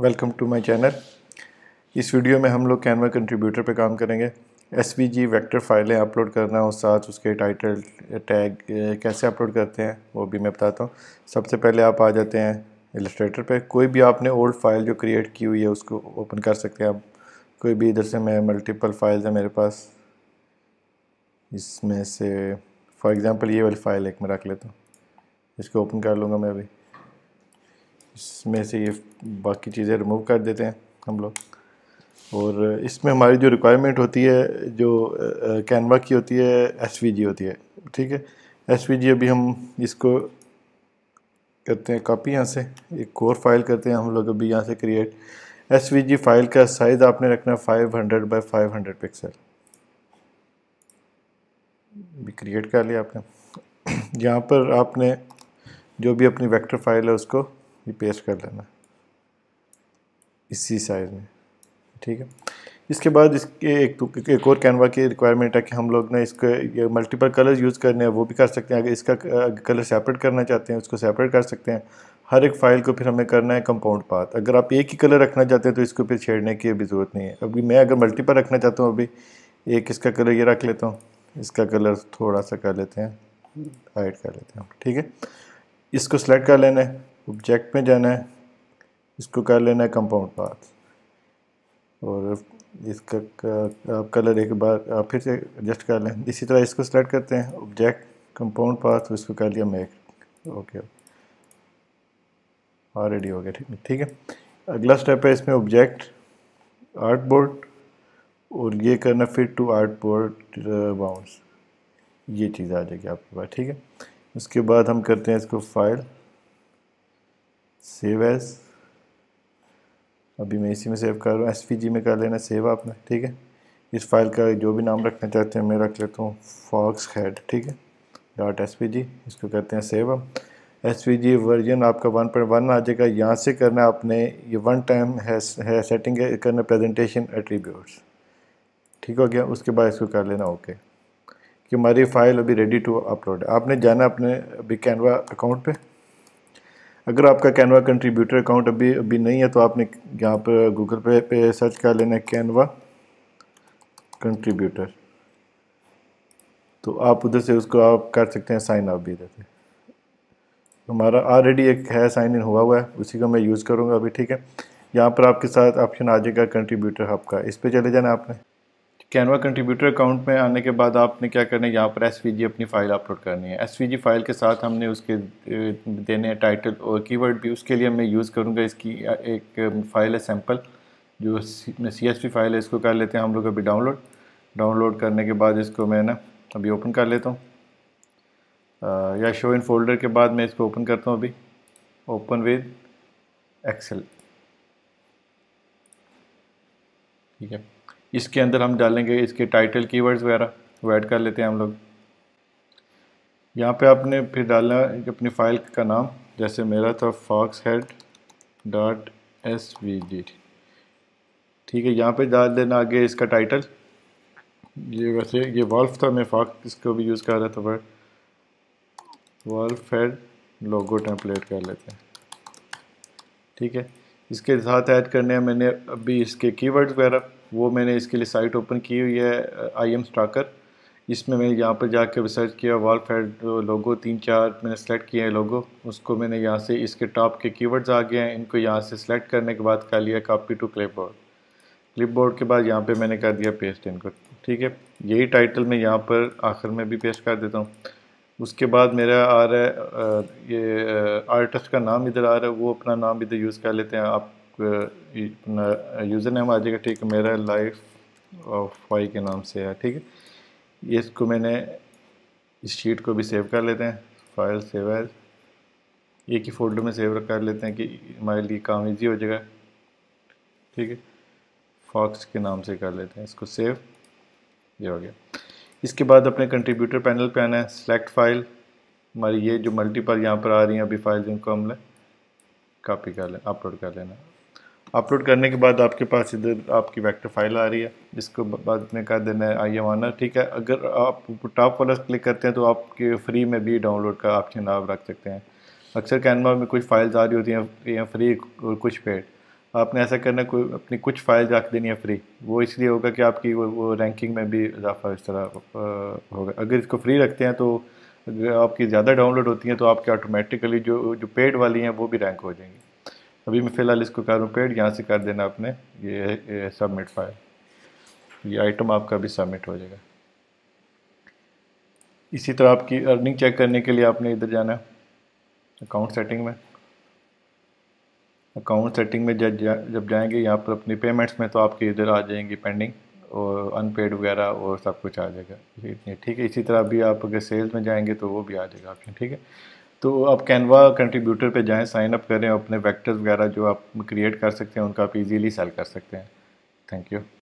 welcome to my channel इस video में हम लोग कैनवा कंट्रीब्यूटर पे काम करेंगे एस वेक्टर फाइलें अपलोड करना और साथ उसके टाइटल टैग कैसे अपलोड करते हैं वो भी मैं बताता हूँ सबसे पहले आप आ जाते हैं इलस्ट्रेटर पे कोई भी आपने ओल्ड फाइल जो क्रिएट की हुई है उसको ओपन कर सकते हैं आप कोई भी इधर से मैं मल्टीपल फाइल्स हैं मेरे पास इसमें से फॉर एग्ज़ाम्पल ये वाली फ़ाइल एक मैं रख लेता हूँ इसको ओपन कर लूँगा मैं अभी इसमें से ये बाकी चीज़ें रिमूव कर देते हैं हम लोग और इसमें हमारी जो रिक्वायरमेंट होती है जो कैनवा की होती है एस होती है ठीक है एस अभी हम इसको करते हैं कॉपी यहाँ से एक कोर फाइल करते हैं हम लोग अभी यहाँ से क्रिएट एस फाइल का साइज़ आपने रखना है five hundred by five hundred pixel भी क्रिएट कर लिया आपने यहाँ पर आपने जो भी अपनी वेक्टर फाइल है उसको ये पेस्ट कर लेना इसी साइज़ में ठीक है इसके बाद इसके एक तो एक और कैनवा की रिक्वायरमेंट है कि हम लोग ना इसके ये मल्टीपल कलर्स यूज़ करने हैं वो भी कर सकते हैं अगर इसका कलर सेपरेट करना चाहते हैं उसको सेपरेट कर सकते हैं हर एक फ़ाइल को फिर हमें करना है कंपाउंड पाथ अगर आप एक ही कलर रखना चाहते हैं तो इसको फिर छेड़ने की अभी ज़रूरत नहीं है अभी मैं अगर मल्टीपल रखना चाहता हूँ अभी एक इसका कलर ये रख लेता हूँ इसका कलर थोड़ा सा कर लेते हैं हाइड कर लेते हैं ठीक है इसको सेलेक्ट कर लेना है ऑब्जेक्ट में जाना है इसको कर लेना है कंपाउंड पाथ और इसका आप कलर एक बार आप फिर से एडजस्ट कर लें इसी तरह इसको सेलेक्ट करते हैं ऑब्जेक्ट कंपाउंड पाथ इसको कर लिया मैक ओके रेडी हो गया ठीक ठीक है अगला स्टेप है इसमें ऑब्जेक्ट आर्ट बोर्ड और ये करना फिर टू आर्ट बोर्ड बाउंस ये चीज़ आ जाएगी आपके पास ठीक है उसके बाद हम करते हैं इसको फाइल सेव एस अभी मैं इसी में सेव कर रहा हूँ एस में कर लेना सेव आपने ठीक है इस फाइल का जो भी नाम रखना चाहते हैं मैं रख लेता हूँ फॉक्स हेड ठीक है डॉट एस इसको कहते हैं सेव हम एस वर्जन आपका 1.1 आ जाएगा यहाँ से करना आपने ये वन टाइम है, सेटिंग है करना प्रेजेंटेशन एट्रीब्यूट्स ठीक हो गया उसके बाद इसको कर लेना ओके कि हमारी फ़ाइल अभी रेडी टू अपलोड है आपने जाना अपने अभी कैनवा अकाउंट पर अगर आपका कैनवा कंट्रीब्यूटर अकाउंट अभी अभी नहीं है तो आपने यहाँ पर गूगल पे पे सर्च कर लेना है कैनवा कंट्रीब्यूटर तो आप उधर से उसको आप कर सकते हैं साइन अप भी इधर हमारा ऑलरेडी एक है साइन इन हुआ हुआ है उसी का मैं यूज़ करूँगा अभी ठीक है यहाँ पर आपके साथ ऑप्शन आ जाएगा कंट्रीब्यूटर आपका इस पर चले जाना आपने कैनवा कंट्रीब्यूटर अकाउंट में आने के बाद आपने क्या करना है यहाँ पर एस अपनी फ़ाइल अपलोड करनी है एस फाइल के साथ हमने उसके देने हैं टाइटल और कीवर्ड भी उसके लिए मैं यूज़ करूँगा इसकी एक फ़ाइल है सैम्पल जो सी एस फाइल है इसको कर लेते हैं हम लोग अभी डाउनलोड डाउनलोड करने के बाद इसको मैं ना अभी ओपन कर लेता हूँ या शो इन फोल्डर के बाद मैं इसको ओपन करता हूँ अभी ओपन विद एक्सेल ठीक है इसके अंदर हम डालेंगे इसके टाइटल कीवर्ड्स वगैरह वो ऐड कर लेते हैं हम लोग यहाँ पे आपने फिर एक अपनी फाइल का नाम जैसे मेरा था fox head dot S V G ठीक है यहाँ पे डाल देना आगे इसका टाइटल ये वैसे ये वॉल्फ था मैं फॉक्स इसको भी यूज़ कर रहा था but wolf head logo template कर लेते हैं ठीक है इसके साथ ऐड करने हैं मैंने अभी इसके कीवर्ड्स वगैरह वो मैंने इसके लिए साइट ओपन की हुई है आई एम स्टाकर इसमें मैंने यहाँ पर जाकर रिसर्च किया वॉल फैड लोगो तीन चार मैंने सेलेक्ट किया है लोगो उसको मैंने यहाँ से इसके टॉप के कीवर्ड्स आ गए हैं इनको यहाँ से सेलेक्ट करने के बाद कर लिया कापी टू क्लिपबोर्ड क्लिपबोर्ड के बाद यहाँ पे मैंने कर दिया पेस्ट इनको ठीक है यही टाइटल मैं यहाँ पर आखिर में भी पेश कर देता हूँ उसके बाद मेरा आ रहा है ये आर्टिस्ट का नाम इधर आ रहा है वो अपना नाम इधर यूज़ कर लेते हैं आप यूज़र नेम आ जाएगा ठीक मेरा लाइफ ऑफ वाई के नाम से है ठीक है इसको मैंने इस शीट को भी सेव कर लेते हैं फाइल सेव है एक ही फोल्डर में सेव कर लेते हैं कि हमारे लिए काम ईजी हो जाएगा ठीक है फॉक्स के नाम से कर लेते हैं इसको सेव ये हो गया इसके बाद अपने कंट्रीब्यूटर पैनल पे आना है सेलेक्ट फाइल हमारी ये जो मल्टीपल यहाँ पर आ रही हैं अभी फाइल जिनको हमने कॉपी कर लें अपलोड कर लेना अपलोड करने के बाद आपके पास इधर आपकी वेक्टर फाइल आ रही है जिसको बाद में कर देना है आइए वाना ठीक है अगर आप टॉप वाला क्लिक करते हैं तो आपके फ्री में भी डाउनलोड का ऑप्शन आप रख सकते हैं अक्सर कैनवा में कुछ फाइल्स आ रही होती हैं या फ्री और कुछ पेड आपने ऐसा करना कोई अपनी कुछ फाइल्स रख देनी है फ्री वो इसलिए होगा कि आपकी वो, वो रैंकिंग में भी इजाफा इस तरह होगा अगर इसको फ्री रखते हैं तो अगर आपकी ज़्यादा डाउनलोड होती हैं तो आपके ऑटोमेटिकली जो जो पेड वाली हैं वो भी रैंक हो जाएंगी अभी मैं फ़िलहाल इसको कर रहा पेड यहाँ से कर देना आपने ये, ये सबमिट फाइल ये आइटम आपका भी सबमिट हो जाएगा इसी तरह आपकी अर्निंग चेक करने के लिए आपने इधर जाना अकाउंट सेटिंग में अकाउंट सेटिंग में जब जा, जब जाएंगे यहाँ पर अपनी पेमेंट्स में तो आपके इधर आ जाएंगी पेंडिंग और अनपेड वगैरह और सब कुछ आ जाएगा ठीक है इसी तरह अभी आप अगर सेल्स में जाएंगे तो वो भी आ जाएगा आपके ठीक है तो आप कैनवा कंट्रीब्यूटर पे जाएं साइन अप करें अपने वेक्टर्स वगैरह जो आप क्रिएट कर सकते हैं उनका आप इजीली सेल कर सकते हैं थैंक यू